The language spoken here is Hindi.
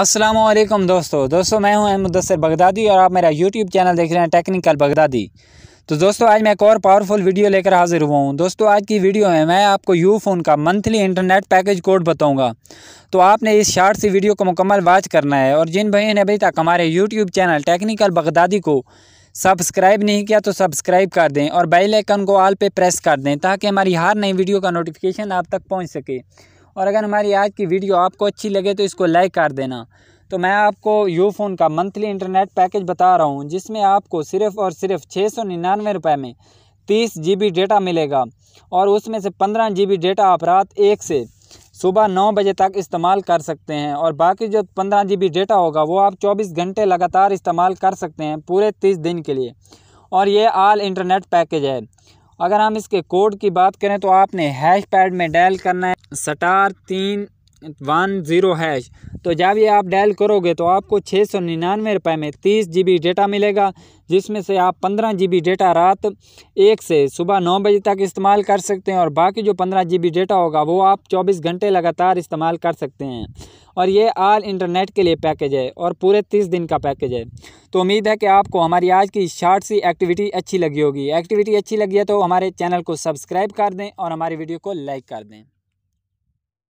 असलम दोस्तों दोस्तों मैं हूं मुदसर बगदादी और आप मेरा यूट्यूब चैनल देख रहे हैं टेक्निकल बगदादी तो दोस्तों आज मैं एक और पावरफुल वीडियो लेकर हाजिर हुआ हूं दोस्तों आज की वीडियो में मैं आपको यू फ़ोन का मंथली इंटरनेट पैकेज कोड बताऊंगा तो आपने इस शार्ट सी वीडियो को मुकम्मल वाच करना है और जिन भाइयों ने अभी तक हमारे यूट्यूब चैनल टेक्निकल बगदादी को सब्सक्राइब नहीं किया तो सब्सक्राइब कर दें और बेल आइकन को आल पे प्रेस कर दें ताकि हमारी हर नई वीडियो का नोटिफिकेशन आप तक पहुँच सके और अगर हमारी आज की वीडियो आपको अच्छी लगे तो इसको लाइक कर देना तो मैं आपको यू फ़ोन का मंथली इंटरनेट पैकेज बता रहा हूँ जिसमें आपको सिर्फ़ और सिर्फ छः सौ निन्यानवे रुपये में तीस जी बी डेटा मिलेगा और उसमें से पंद्रह जी बी डेटा आप रात एक से सुबह नौ बजे तक इस्तेमाल कर सकते हैं और बाकी जो पंद्रह जी बी डेटा होगा वो आप चौबीस घंटे लगातार इस्तेमाल कर सकते हैं पूरे तीस दिन के लिए और ये आल इंटरनेट पैकेज है अगर हम इसके कोड की बात करें तो आपने हैश पैड में डायल करना है स्टार तीन वन ज़ीरो हैश तो जब ये आप डायल करोगे तो आपको छः सौ निन्यानवे रुपये में तीस जी बी डेटा मिलेगा जिसमें से आप पंद्रह जी बी डेटा रात एक से सुबह नौ बजे तक इस्तेमाल कर सकते हैं और बाकी जो पंद्रह जी बी डेटा होगा वो आप चौबीस घंटे लगातार इस्तेमाल कर सकते हैं और ये आल इंटरनेट के लिए पैकेज है और पूरे तीस दिन का पैकेज है तो उम्मीद है कि आपको हमारी आज की शार्ट सी एक्टिविटी अच्छी लगी होगी एक्टिविटी अच्छी लगी है तो हमारे चैनल को सब्सक्राइब कर दें और हमारी वीडियो को लाइक कर दें